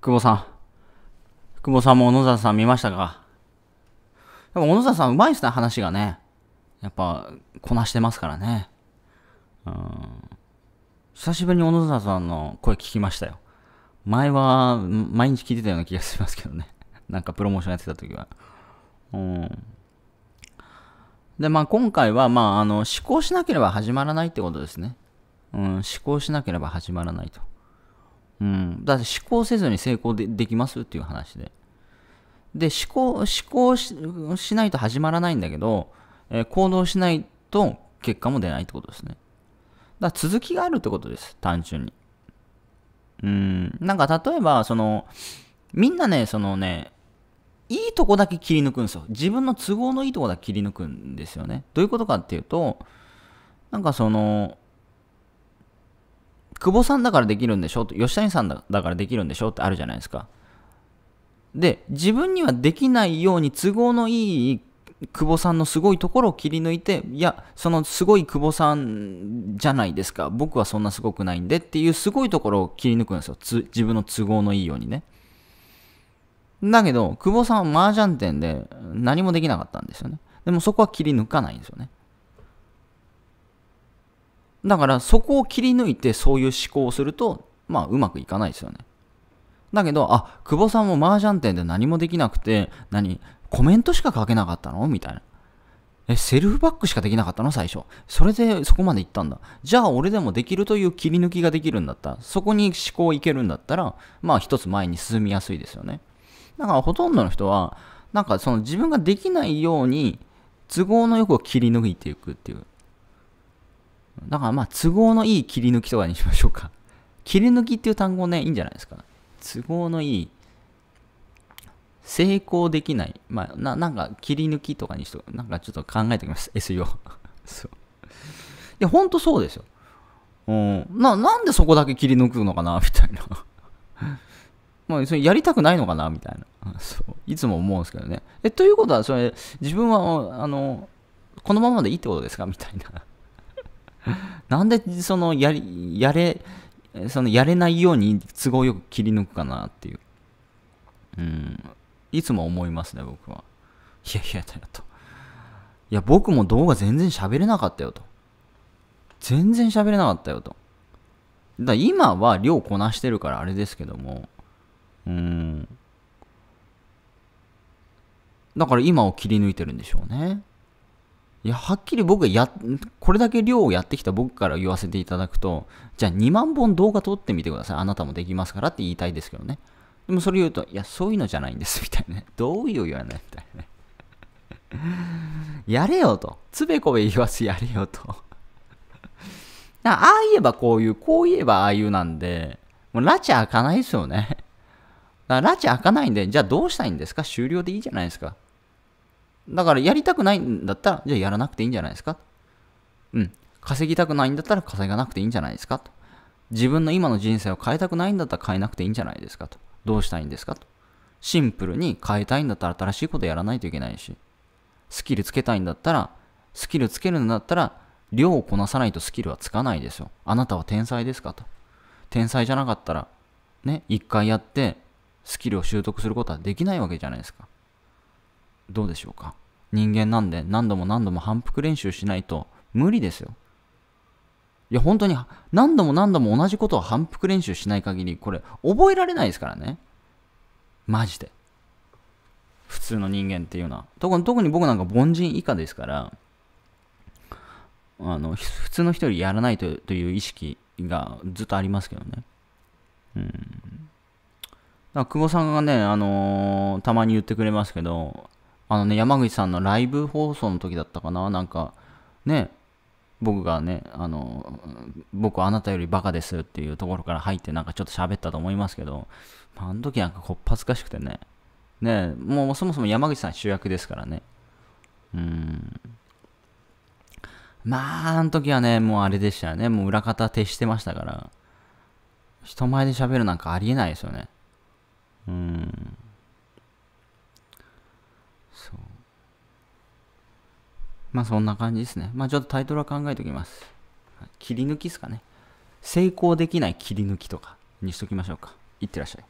久保さん。久保さんも小野沢さん見ましたかでも小野沢さんうまいっすね、話がね。やっぱ、こなしてますからね。うん。久しぶりに小野沢さんの声聞きましたよ。前は、毎日聞いてたような気がしますけどね。なんかプロモーションやってた時は。うん。で、まあ今回は、まああの、思考しなければ始まらないってことですね。うん、思考しなければ始まらないと。うん、だって思考せずに成功でできますっていう話で。で、思考、思考しないと始まらないんだけど、えー、行動しないと結果も出ないってことですね。だから続きがあるってことです、単純に。うん、なんか例えば、その、みんなね、そのね、いいとこだけ切り抜くんですよ。自分の都合のいいとこだけ切り抜くんですよね。どういうことかっていうと、なんかその、久保さんだからできるんでしょ吉谷さんだからできるんでしょってあるじゃないですか。で、自分にはできないように都合のいい久保さんのすごいところを切り抜いて、いや、そのすごい久保さんじゃないですか。僕はそんなすごくないんでっていうすごいところを切り抜くんですよ。自分の都合のいいようにね。だけど、久保さんは麻雀店で何もできなかったんですよね。でもそこは切り抜かないんですよね。だからそこを切り抜いてそういう思考をすると、まあうまくいかないですよね。だけど、あ、久保さんも麻雀店で何もできなくて、何、コメントしか書けなかったのみたいな。え、セルフバックしかできなかったの最初。それでそこまで行ったんだ。じゃあ俺でもできるという切り抜きができるんだったら、そこに思考いけるんだったら、まあ一つ前に進みやすいですよね。だからほとんどの人は、なんかその自分ができないように都合のよく切り抜いていくっていう。だからまあ都合のいい切り抜きとかにしましょうか。切り抜きっていう単語ね、いいんじゃないですか。都合のいい。成功できない。まあ、な、なんか切り抜きとかにしと、なんかちょっと考えておきます。SEO。そう。いや、ほんとそうですよ。うん。な、なんでそこだけ切り抜くのかな みたいな。まあ、それやりたくないのかなみたいな。そう。いつも思うんですけどね。え、ということは、それ、自分は、あの、このままでいいってことですかみたいな。なんでそのやりやれそのやれないように都合よく切り抜くかなっていう、うん、いつも思いますね僕はいやいやだよといや僕も動画全然喋れなかったよと全然喋れなかったよとだ今は量こなしてるからあれですけどもうんだから今を切り抜いてるんでしょうねいや、はっきり僕がや、これだけ量をやってきた僕から言わせていただくと、じゃあ2万本動画撮ってみてください。あなたもできますからって言いたいですけどね。でもそれ言うと、いや、そういうのじゃないんです、みたいなね。どういう言わないみたいなね。やれよと。つべこべ言わずやれよと。ああ言えばこういう、こう言えばああいうなんで、もう拉致開かないですよね。だから拉致開かないんで、じゃあどうしたいんですか終了でいいじゃないですか。だからやりたくないんだったら、じゃあやらなくていいんじゃないですか。うん。稼ぎたくないんだったら稼がなくていいんじゃないですかと。自分の今の人生を変えたくないんだったら変えなくていいんじゃないですかと。どうしたいんですかと。シンプルに変えたいんだったら新しいことやらないといけないし、スキルつけたいんだったら、スキルつけるんだったら、量をこなさないとスキルはつかないですよ。あなたは天才ですかと。天才じゃなかったら、ね、一回やって、スキルを習得することはできないわけじゃないですか。どうでしょうか人間なんで何度も何度も反復練習しないと無理ですよ。いや本当に何度も何度も同じことを反復練習しない限りこれ覚えられないですからね。マジで。普通の人間っていうのは。特に特に僕なんか凡人以下ですから、あの普通の人よりやらないという意識がずっとありますけどね。うん。久保さんがね、あのー、たまに言ってくれますけど、あのね、山口さんのライブ放送の時だったかななんか、ね、僕がね、あの、僕はあなたよりバカですっていうところから入ってなんかちょっと喋ったと思いますけど、あの時なんかこっぱずかしくてね。ね、もうそもそも山口さん主役ですからね。うん。まあ、あの時はね、もうあれでしたよね。もう裏方徹してましたから。人前で喋るなんかありえないですよね。うん。まあそんな感じですね。まあちょっとタイトルは考えておきます。切り抜きですかね。成功できない切り抜きとかにしときましょうか。いってらっしゃい。